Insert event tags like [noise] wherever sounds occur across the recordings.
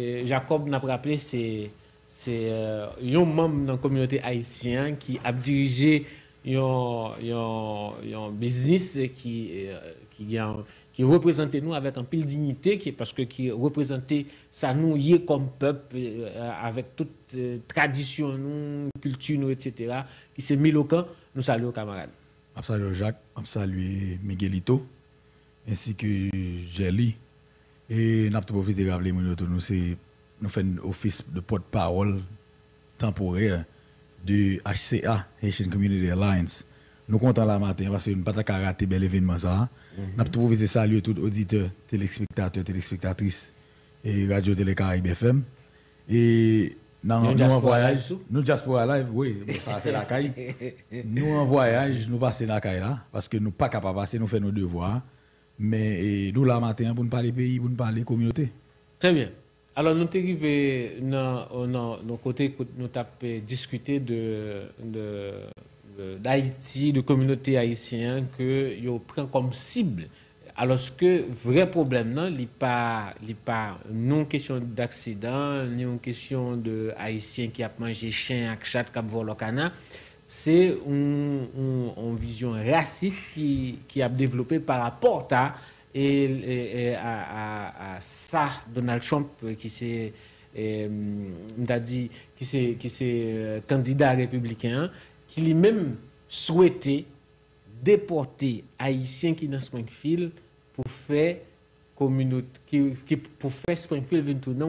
Jacob n'a rappelé c'est c'est euh, un membre de la communauté haïtienne qui a dirigé un, business qui représente euh, représentait nous avec un pile dignité parce que qui représentait ça nous comme peuple euh, avec toute tradition nous culture etc qui s'est mis au camp nous saluons camarades saluons Jacques saluons Miguelito ainsi que Jelly et nous avons profité de rappeler nous c'est nous faisons office de porte-parole temporaire du HCA, Haitian Community Alliance. Nous comptons la matin parce que nous ne pouvons pas rater bel événement. Mhm. Nous avons profité de saluer tout auditeurs, téléspectateurs, téléspectatrices et Radio Télé FM. Et nous, en voyage, nous diaspora live, oui, ça c'est la caille. [laughs] nous en voyage, nous passons la caille là parce que nous pas capables de passer, nous faisons nos devoirs. Mais nous, là, matin, pour nous parler pays, pour nous parler communauté. Très bien. Alors, nous arrivés dans, côté, nous avons discuté d'Haïti, de, communauté haïtienne que yo prend comme cible. Alors que vrai problème, non, n'est pas, pas non question d'accident, ni une question de haïtien qui a mangé chien à chat, qui a le canard c'est une vision raciste qui, a développé par rapport à, et, à, ça, Donald Trump, qui s'est hum, euh, candidat républicain, qui lui-même souhaitait déporter Haïtiens qui dans Springfield pour faire communauté, qui, pour faire Springfield une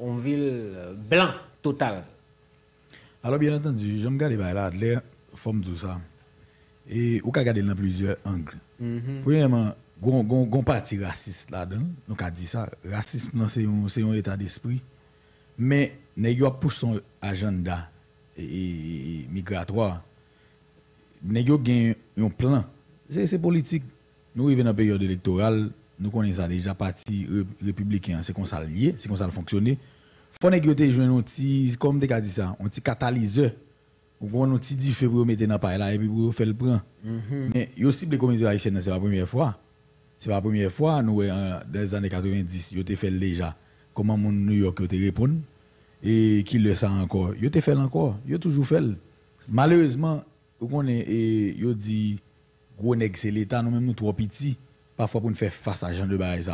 en ville blanc totale. Alors, bien entendu, je j'aime garder là, forme forme ça. Et on peut regarder dans plusieurs angles. Mhm. Premièrement, il y a un parti raciste là-dedans. Donc, peut dit ça. Racisme, c'est un état d'esprit. Mais, il y son agenda et, et, et migratoire. y gagne un plan. C'est politique. Nous vivons dans la période électorale, nous connaissons déjà le parti républicain. C'est comme ça lié, c'est comme ça fonctionner faut que tu un petit, comme tu as dit ça, un petit catalyseur. on bon, un petit pour mettre dans le là et puis pour faire mhm. le prendre. Mais il y a les comédies haïtiennes, c'est pas la première fois. C'est pas la première fois, nous, euh, dans les années 90, ils ont fait déjà. Comment mon New York te répond et qui le sent encore. Ils fait encore, ils ont toujours fait. Malheureusement, et ont dit, gros nègre, c'est l'État, nous même nous trop petits, parfois pour nous faire face à gens de bail.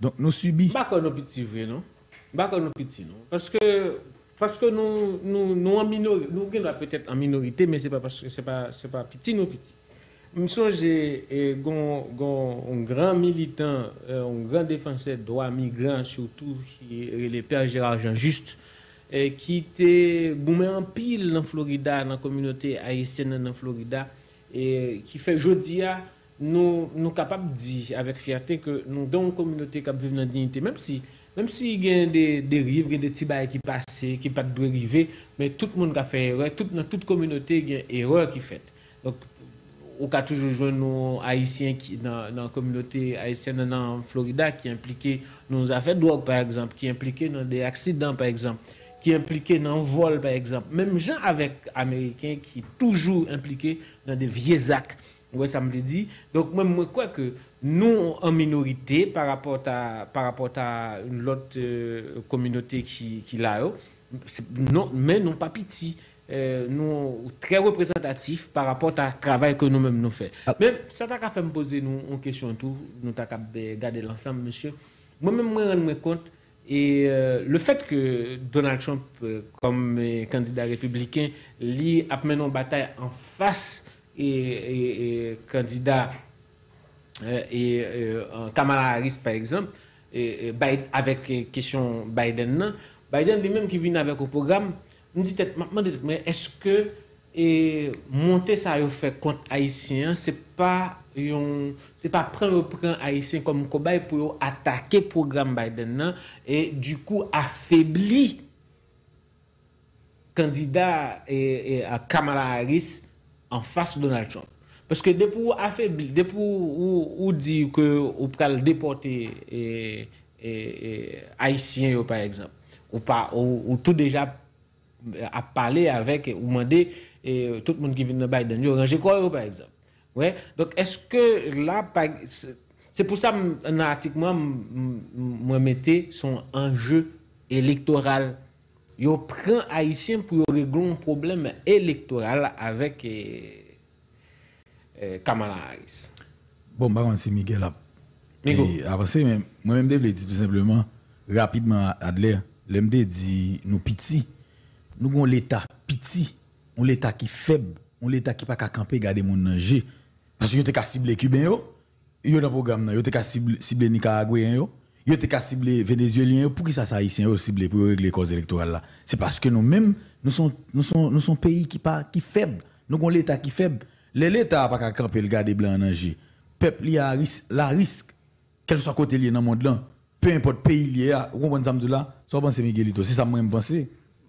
Donc nous subissons. Pas qu'on petit vrai, non? Ba kon nou piti nou. Paske nou an minorite, nou gen nou apetet an minorite, men se pa piti nou piti. Mison, eh, gen un gran militan, euh, un gran defanse doa migran, surtout ki le perjera janjist, ki eh, te boume an pil nan Florida, nan komunote A.S.N. nan Florida, ki fe jodia, nou kapap di, avek fiyate, nou don komunote kap vive nan dinite, mem si... même si il y a des dérives, des bails qui passent, qui ne pas arriver, mais tout le monde a fait erreur, tout, dans toute communauté, il y a une erreur qui fait. Donc, on a toujours joué nos Haïtiens, qui, dans, la communauté haïtienne en Floride, qui dans nos affaires de drogue, par exemple, qui impliqué dans des accidents, par exemple, qui impliqué dans un vol, par exemple. Même gens avec Américains qui toujours impliqués dans des vieux actes. Oui, ça me dit. Donc, moi, moi, crois que nous en minorité par rapport à, par rapport à l'autre euh, communauté qui, qui l'a, non, mais non pas petit. Euh, nous très représentatifs par rapport à travail que nous-mêmes nous faisons. Ah. Mais ça t'a fait me poser nous, une question tout, nous t'a garder l'ensemble, monsieur. Moi-même, je me rends compte, et euh, le fait que Donald Trump, euh, comme candidat républicain, lui a mené une bataille en face et candidat euh, et euh, Kamala Harris, par exemple, et, la avec euh, question Biden, hein. Biden lui-même qui vient avec le programme, me dit est-ce que monter ça yo fait contre haïtien hein, c'est pas pas prendre prend haïtien comme cobaye pour attaquer le programme Biden hein, et du coup affaibli candidat à Kamala Harris en face de Donald Trump Peske depo ou afebile, depo ou di yo ke ou pral depote eh, eh, eh, haisyen yo par eksemp. Ou tou deja a pale avek ou mande tout moun ki vin de Biden. Yo range kwa yo par eksemp. Wey, donk eske la, c'est pou sa nan artik mwen mwemete son anjeu elektoral. Yo pran haisyen pou yo reglon probleme elektoral avek haisyen. Eh, Kamala Harris. Bon, bah, c'est Miguel Et avancé, mais moi-même, je dire tout simplement, rapidement, Adler, l'MD dit nous pitié, nous avons l'État pitié, on l'État qui faible, on l'État qui pas qu'à camper, garder mon âge, Parce que vous avez ciblé Cubain, yo, yo dans un programme, vous avez ciblé Nicaraguayen, yo. Yo ciblé Vénézuélien pour qui ça ça ici yo ciblé pour régler les causes électorales là. C'est parce que nous-mêmes nous sommes nous sont nous pays qui pas qui faible. Nous avons l'État qui faible l'État n'a pas qu'à camper le gars des blancs en danger. Peuple, il a ris la risque, quel soit côté lié dans le monde peu importe pays lié, vous comprenez ça, là, ça penser Miguelito, c'est ça que je pense.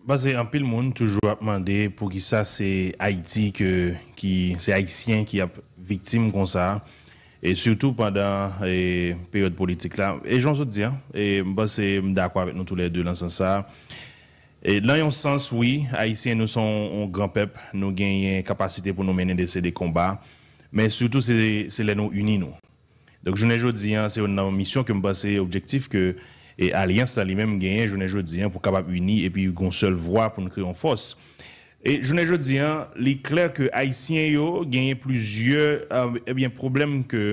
Parce peu le monde toujours a demandé pour qui ça c'est Haïti, que, qui, c'est Haïtien qui a victime comme ça. Et surtout pendant la eh, période politique là. Et j'en veux et bah, c'est d'accord avec nous tous les deux dans ce sens là Nan yon sens, oui, Haitien nou son gran pep nou genyen kapasite pou nou menen dese de komba, men sou tout se le nou uni nou. Donk jounen joun diyan, se yon nan misyon ke mba se objektif ke alians la li menm genyen jounen joun diyan pou kapap uni epi yon kon sol vwa pou nou kriyon fos. Et jounen joun diyan, li kler ke Haitien yo genyen plusye, ebyen euh, eh problem ke...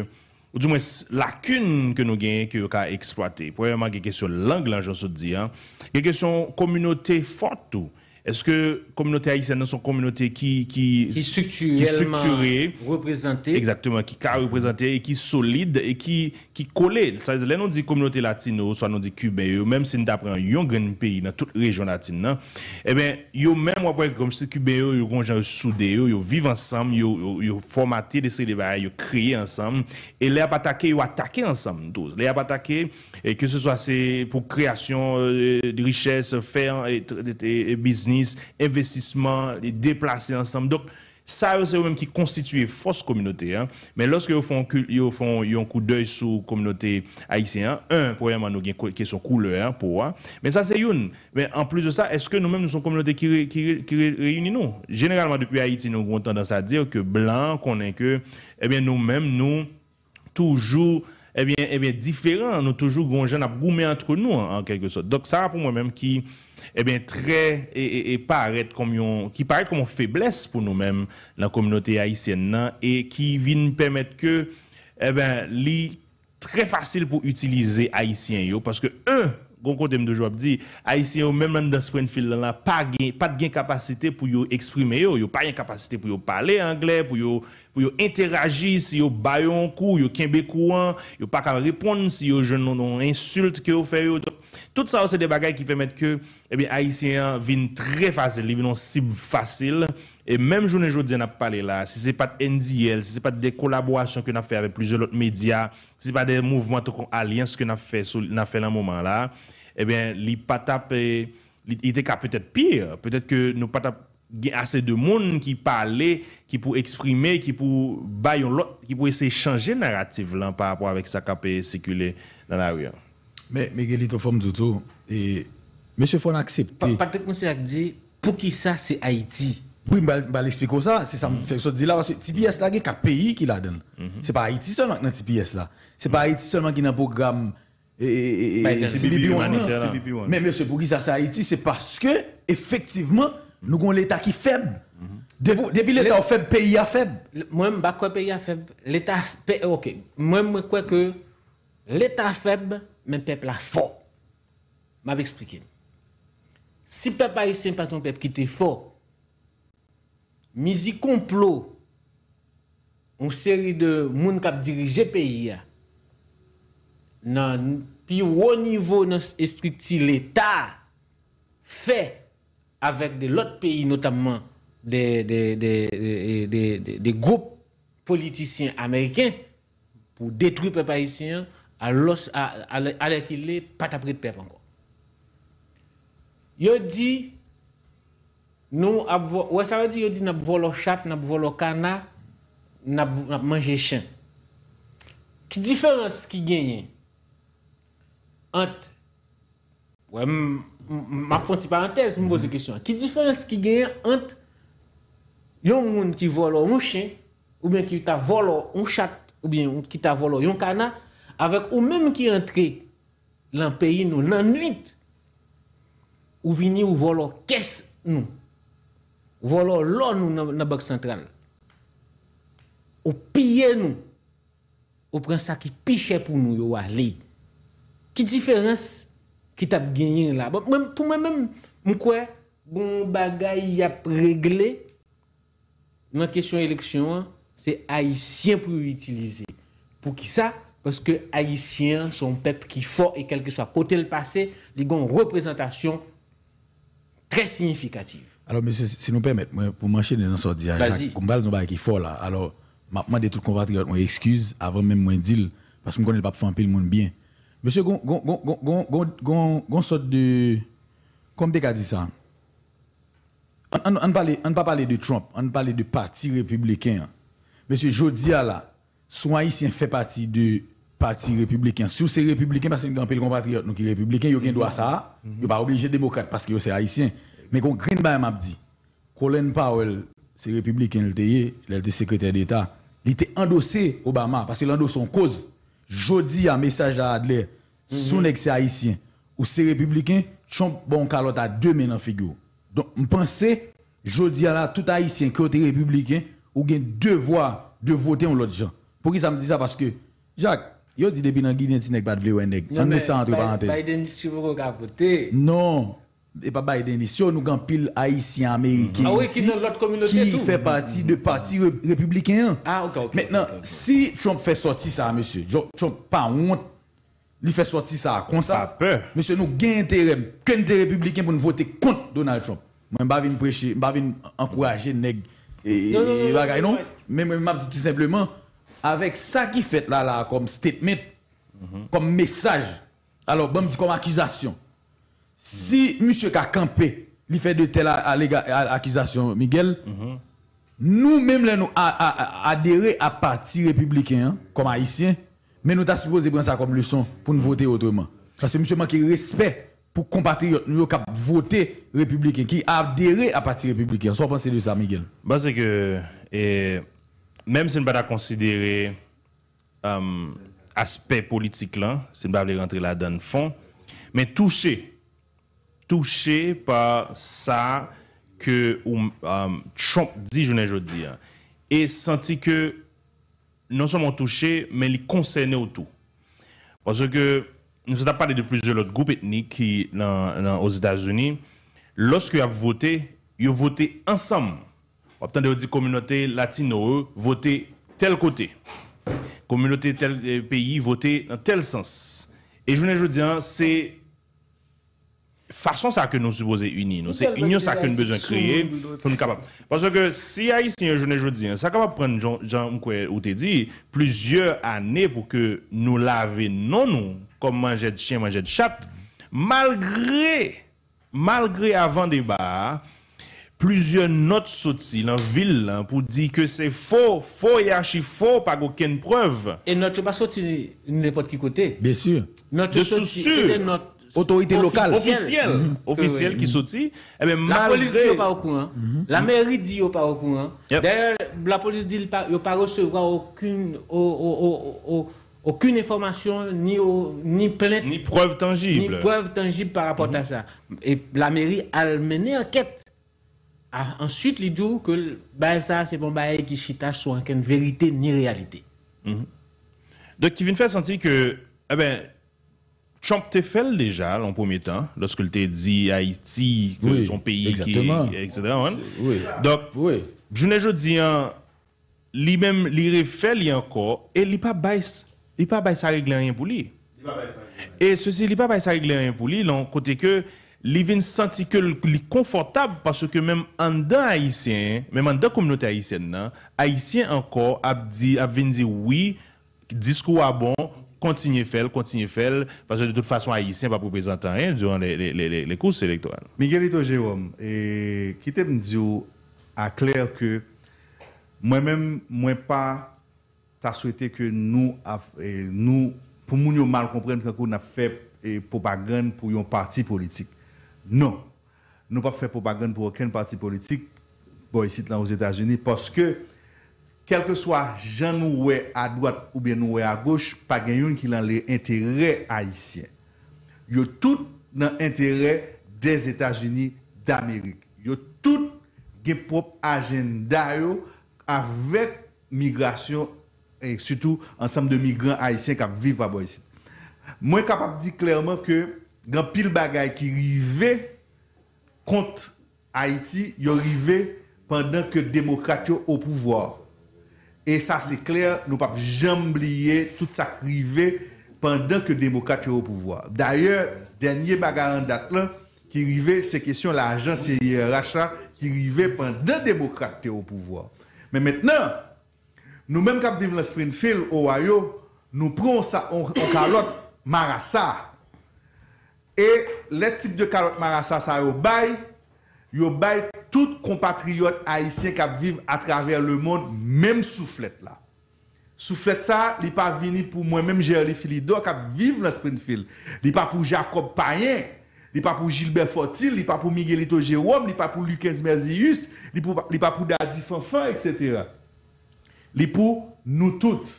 Ou di mwen lakoun ke nou genye ki yon ka eksploate. Poyanman genye keksyon lang lan jonsou di an. Genye keksyon kominote fotou. Eske komyonote Aisyen nan son komyonote ki... Ki strukturelman reprezenter. Exactement, ki ka reprezenter, ki solide, ki kole. Lè nan di komyonote latino, lè nan di kubeyo, mèm sin d'apren yon grenn peyi nan tout rejon latin nan, yon mèm wapwek komsy kubeyo, yon konjan yon soude, yon viv ansam, yon formaté, yon kriye ansam, et lè ap atake, yon atake ansam. Lè ap atake, et ke se soase pou kreasyon euh, di richèse, fè an et business, investissement, les déplacer ensemble. Donc, ça, c'est eux-mêmes qui constituent force communauté. Hein. Mais lorsque vous font, ils font un coup d'œil sur la communauté haïtienne, un, premièrement, nous avons une question couleur hein, pour Mais ça, c'est une. Mais en plus de ça, est-ce que nous-mêmes, nous sommes une communauté qui, qui, qui réunit nous Généralement, depuis Haïti, nous avons tendance à dire que blanc, qu'on est que, eh bien, nous-mêmes, nous, toujours eh bien, eh bien différents. Nous toujours jeune à entre nous en, quelque sorte. Donc ça pour moi-même qui eh bien très et, paraît comme qui paraît comme une faiblesse pour nous-mêmes la communauté haïtienne et qui vient permettre que eh bien très facile pour utiliser haïtien yo parce que un Gon kote mde dit, di, même dans menm Springfield lan la, pa, gen, pa gen kapasite pou yo eksprime yo, yo pa gen Ou yo interagi si yo bayon kou, yo kenbe kou an, yo pa ka repond si yo jenon non insult ki yo fe yo. Tout sa ou se de bagay ki pemet ke aisyen eh vin trè fasyl, li vin non si fasyl. Et mèm jounen joudien ap pale la, si se pat NDL, si se pat de kolabwasyon ke na fe ave plizye lot media, si se pat de mouvmento kon alyen se ke na fe nan mouman la, e ben li patap, li deka petet pire, petet ke nou patap, assez de monde qui parlait, qui pour exprimer, qui pour essayer de changer le narrative par rapport à ce qui a circulé dans la rue. Mais, a et Monsieur Fon accepté. Patrick Monsieur a dit, pour qui ça c'est Haïti Oui, je vais l'expliquer ça, c'est ça me fait ça dire là, parce que TPS là, il y a 4 pays qui la donnent. C'est pas Haïti seulement qui dans TPS là. C'est pas Haïti seulement qui dans le programme. Mais monsieur, pour qui ça c'est Haïti, c'est parce que, effectivement, Nou kon l'Etat ki feb. Depi l'Etat ou feb, peyi a feb. Mwen mwen kwa peyi a feb. L'Etat, peyi, ok. Mwen mwen kwa ke l'Etat feb, men pep la fo. Mwen mwen eksplike. Si pep a yisi yon paton pep ki te fo, mwen zi komplo ou seri de moun kap dirije peyi a, nan pi wou nivou nan estripti l'Etat feb. avec de l'autre pays, notamment des, des, des, des, groupes politiciens américains, pour détruire les peuple haïtien, alors, alors qu'il n'est pas tapé de peuple encore. Il dit, nous, ouais, ça veut dire, il dit, nous le chat, nous le canard, nous mangé chien. Quelle différence qui gagne entre ouais, M'afonti parantez, m'vose kresyon. Ki diferens ki genye ant yon moun ki volo moun chen ou bien ki ta volo moun chak ou bien ki ta volo yon kana avèk ou menm ki rentre lan peyi nou nan nuit ou vini ou volo kes nou. Volo lon nou nan bak sentran. Ou pye nou. Ou pren sa ki pye chen pou nou yon wale. Ki diferens qui t'a gagné là. Bon, même, pour moi-même, je bon bagay a réglé dans la question élection, hein, c'est Haïtien pour utiliser. Pour qui ça? Parce que Haïtiens sont peuple qui fort et quel que soit côté le passé, ils ont une représentation très significative. Alors, monsieur, si nous permettons, pour marcher dans ce dire, Jacques Koumbal, nous qui fort là. Alors, je des tout compatriotes, on excuse avant même de dire, parce que je ne connais pas faire un peu le monde bien. Monsieur, on sort de. Comme tu as dit ça, on ne parle pas de Trump, on ne parle de parti républicain. Monsieur Jodia, là, son haïtien fait partie du parti républicain. Si c'est républicain, parce que nous avons un compatriote nous qui est républicain, il doit ça, il sont pas obligé démocrate parce que c'est haïtien. Mais quand green Bay m'a dit, Colin Powell, c'est républicain, il était secrétaire d'État, il était endossé Obama parce qu'il endosse son cause. Jodi, un message à Adler, mm haïtien ou c'est républicain, Chomp bon calotte à deux mains en figure. Donc, je pense, à la tout haïtien côté républicain, ou deux voix de voter en l'autre gens. Pourquoi ça me dit ça? Parce que, Jacques, yo dit depuis dans Guinée, tu n'es pas de vle ou en nèg. Non et pas Biden ah ici, nous avons pile haïtien américain ah qui, fait partie de parti républicain. Ah, Maintenant, si Trump fait sortir ça, monsieur, Trump pas honte, il fait sortir ça comme ça. Monsieur, nous avons intérêt, qu'un des républicains pour nous voter contre Donald Trump. je ne vais pas prêcher, je encourager les et, non, non, Mais je dis tout simplement, avec ça qui fait là, là comme statement, mhm. comme message, alors, bon, dis comme accusation. Si monsieur Kakampé fait de telles accusations, Miguel, nous-mêmes, nous, nous adhérer à parti républicain, hein, comme haïtien, mais nous avons supposé prendre ça comme leçon pour nous voter autrement. Parce que monsieur manque respect pour compatriotes nous qui ont voté républicain, qui adhérer adhéré à parti républicain. Soit pensez de ça, Miguel. Parce bah, que, même si nous ne pas considérer euh, aspect politique là, si nous ne rentrer là dans le fond, mais toucher touché par ça que um, um, Trump dit, je ne veux dire, et senti que non seulement touché, mais il concerné tout. Parce que nous avons parlé de plusieurs autres groupes ethniques qui, aux États-Unis. Lorsque ont voté, ils ont voté ensemble. entend dit communauté latino, voter tel côté. Communauté tel euh, pays, voter dans tel sens. Et je ne veux dire, c'est Fason sa ke nou supoze uni nou, se uni nou sa ke nou bejan kreye, pou nou kapap, panso ke si a yi si yon jounen joudi, sa kapap pren joun mkwe ou te di, pluzyon ane pou ke nou lave non nou, kom manje de chien, manje de chat, malgre, malgre avan de ba, pluzyon not soti nan vil pou di ke se fo, fo yashi, fo, pa goken preuve. E not yo pa soti nou ne pot ki kote. De sou sur. De sou sur. Se de not. autorité locale. Officielle. Mhm. Officielle qui sortit. Eh la police dit pas au courant. Mhm. La mairie dit pas au courant. D'ailleurs, la police dit pas, pas recevoir aucune, aucune information, ni, ni plainte. Ni preuve tangible. Ni preuve tangible par rapport à mhm. ça. Et la mairie a mené enquête. Ah, ensuite, il dit que bah, ça, c'est bon, bah, qui chita soit qu'une vérité ni réalité. Donc, qui vient faire sentir que, eh ben, chanp te fel deja lan pou mi tan, loske l te di Haiti, son peyi ki, etc. Dok, jounè jò di an, li mèm li refel li an ko, e li pa bay sa reglè an yon pou li. E se si li pa bay sa reglè an yon pou li, lan kote ke, li vin santi ke li konfortab, paswè ke mèm an dan Haitien, mèm an dan kominote Haitien nan, Haitien an ko ap vin di wii, disko wabon, continuer à faire, continuer à faire, parce que de toute façon, Haïtien va représentant rien durant les, les, les, les courses électorales. Miguelito Jérôme, et, qui te dit à clair que moi-même, moi pas, t'as souhaité que nous, nous pour nous mal comprendre qu'on a fait et propagande pour un parti politique. Non, nous pas fait propagande pour aucun parti politique, bon, ici, là, aux États-Unis, parce que kel ke swa jan nou we a doat ou be nou we a goch, pa gen yon ki lan le interè Haitien. Yo tout nan interè des Etats-Unis d'Amerik. Yo tout gen prop agenda yo avèk migrasyon, et sütou ansam de migrans Haitien kap viv pa bo yisi. Mwen kap ap di klerman ke gen pil bagay ki rive kont Haiti, yo rive pandan ke demokrat yo ou pouvòr. E sa se kler nou pap jambliye tout sa krive pandan ke demokrate yo pouvoi. D'ayor, denye bagaran dat lan ki rive se kesyon la ajan se rache la ki rive pandan demokrate yo pouvoi. Men metnen, nou menm kap Vivlan Springfield owayo, nou pronsa an kalot marasa e le tip de kalot marasa sa yo bay yo bay te tout kompatriot haisyen kap viv atraver le moun, mèm souflet la. Souflet sa, li pa vini pou mwen mèm jere li fili do kap viv la Springfield. Li pa pou Jacob Payen, li pa pou Gilbert Fortil, li pa pou Miguelito Jerome, li pa pou Lucas Merzius, li pa pou Daddy Fonfon, etc. Li pou nou tout.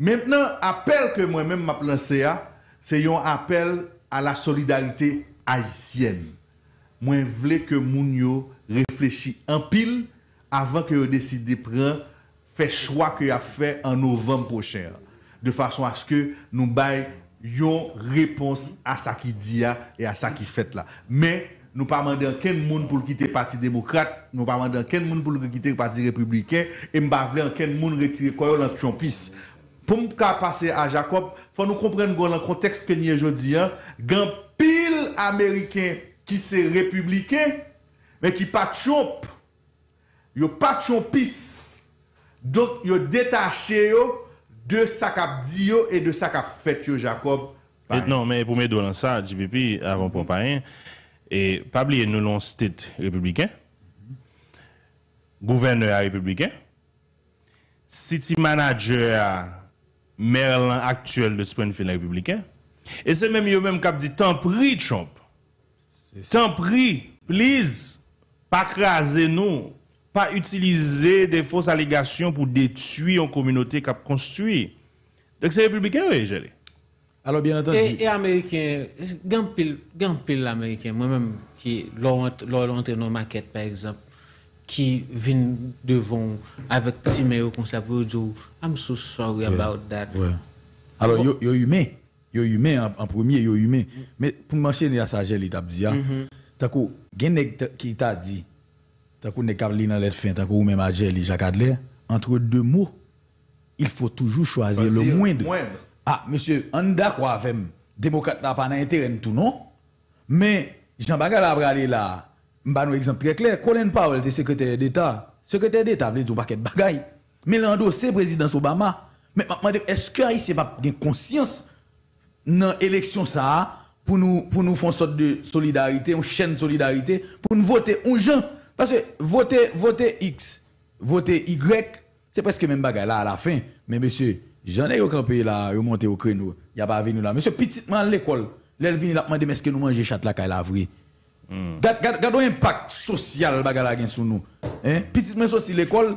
Mèmnen apel ke mwen mèm map lanse ya, se yon apel a la solidarite haisyen. mwen vle ke moun yo reflechi an pil avan ke yo deside pre fè chwa ke yo a fè an novem pochè. De fason aske nou bay yon repons a sa ki diya e a sa ki fèt la. Mè, nou pa mande an ken moun pou l'kite pati demokrate, nou pa mande an ken moun pou l'kite pati republiken, e mba vle an ken moun rektire koyo lant chon pis. Poum ka pase a Jacob, fwa nou kompren gwen lant konteks penye jodi an, gen pil ameriken ki se republiken, men ki pat chomp, yo pat chompis, donk yo detache yo, de sa kap di yo, e de sa kap fet yo Jacob. Et non, men pou mè do lan sa, JPP, avan pou mparen, e pabliye nou lon stit republiken, gouvene a republiken, siti manajer a mer lan aktuel de sprint fin republiken, e se men yo men kap di tan pri chomp, T'en prie, please, pas craser nous, pas utiliser des fausses allégations pour détruire une communauté qu'on construit. Donc c'est républicain, oui, j'ai alors, bien entendu. Et, américain, gampil, gampil américain, moi-même, qui, l'entrée dans maquette, par exemple, qui vient devant avec Timéo comme ça pour dire, I'm so sorry about that. Ouais. Alors, yo, yo humain yo humain en, premier yo humain mm. mais pour marcher à ça j'ai l'étape dit mm -hmm. takou ce nèg qui t'a dit que nèg cap li dans fin takou même à Jacques Adler entre deux mots il faut toujours choisir le moindre. ah monsieur on d'accord avec démocrate là pas d'intérêt tout non mais Jean Bagal a aller là m'ba un exemple très clair Colin Powell était secrétaire d'état secrétaire d'état veut dire paquet de bagaille mais l'endossé président Obama mais est-ce que haïtien pas de conscience dans l'élection ça pour nous pour nous faire sorte de solidarité, une chaîne de solidarité pour nous voter un gens parce que voter voter X, voter Y, c'est presque même bagarre là à la fin. Mais monsieur, j'en ai aucun pays là, au monté au créneau, Il y a pas venu là. Monsieur petitement l'école, elle vient demandé mais est-ce que nous manger chat là la vraie. Hmm. Gardons l'impact social bagarre là sur nous. Hein? Petitement sorti l'école,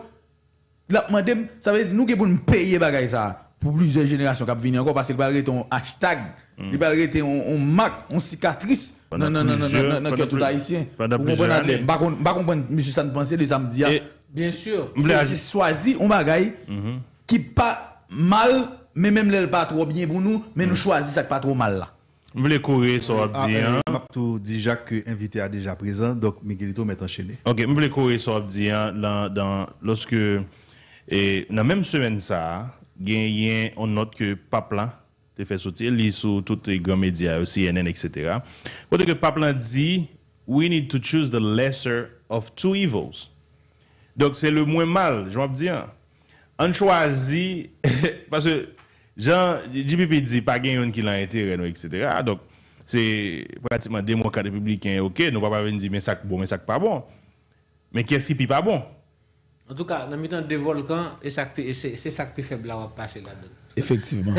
l'a demandé, ça veut dire nous qui pour payer bagarre ça pour plusieurs générations qui viennent encore parce qu'il va arrêter un hashtag, mm. il va arrêter un mac une cicatrice. Non, non, non, non, non, non, que tout haïtien. Vous comprenez, pas comprendre, monsieur ne pensait le samedi. Hein. Bien sûr. C'est choisi un bagaille mm-hmm. qui pas mal, mais même n'est pas trop bien pour nous, mais nous mm. choisissons ça pas trop mal là. Vous voulez courir, ça va dire. Je tout déjà déjà que invité à déjà présent, donc Miguelito m'est enchaîné. Ok, je voulais courir, ça va dire, hein, lorsque, et, dans la même semaine ça, genyen, on note ke paplan te fe soti, liso, tout e gromedia, CNN, etc. Kote ke paplan di, we need to choose the lesser of two evils. Dok, se le mwen mal, jwap di an. An chwazi, [laughs] parce jan, jipipi di, pa genyen ki lan etire, etc. Ah, dok, se pratikman demokra republiken, ok, nou pa pa ven di, men sak bo, men sak pa bon, men kersipi pa bon. En tout ka, nan mitan de volkan, se sakpe febla wap pase la don. Efektiveman.